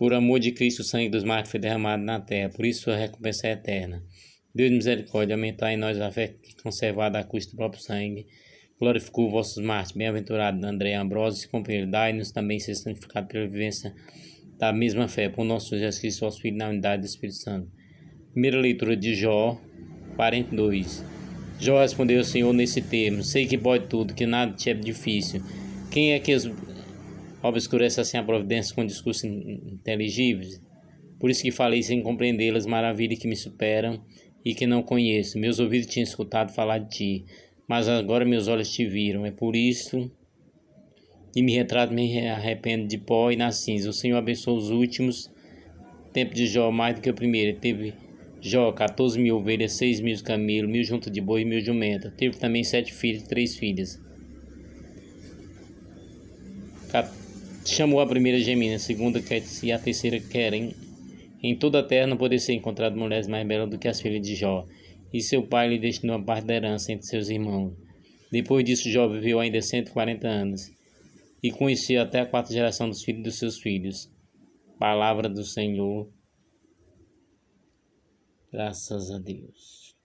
Por amor de Cristo, o sangue dos mártires foi derramado na terra, por isso sua recompensa é eterna. Deus de misericórdia, aumentar em nós a fé que, conservada à custa do próprio sangue, glorificou vossos mártires. Bem-aventurado André Ambrosio, e companheiro, dai-nos também ser santificado pela vivência da mesma fé, por nosso Jesus Cristo, vosso Filho, na unidade do Espírito Santo. Primeira leitura de Jó 42. Jó respondeu ao Senhor nesse termo: Sei que pode tudo, que nada te é difícil. Quem é que obscurece assim a providência com discursos inteligíveis. Por isso que falei sem compreendê-las, maravilhas que me superam e que não conheço. Meus ouvidos tinham escutado falar de ti, mas agora meus olhos te viram. É por isso que me retrato, me arrependo de pó e na cinza. O Senhor abençoou os últimos tempos de Jó mais do que o primeiro. Teve Jó 14 mil ovelhas, 6 mil camelos, mil juntas de boi e mil jumenta. Teve também sete filhos, e três filhas. 14 chamou a primeira gemina, a segunda Ketsi e a terceira Querem. Em toda a terra não poder ser encontrado mulheres mais belas do que as filhas de Jó, e seu pai lhe destinou a parte da herança entre seus irmãos. Depois disso, Jó viveu ainda 140 anos, e conheceu até a quarta geração dos filhos dos seus filhos. Palavra do Senhor. Graças a Deus.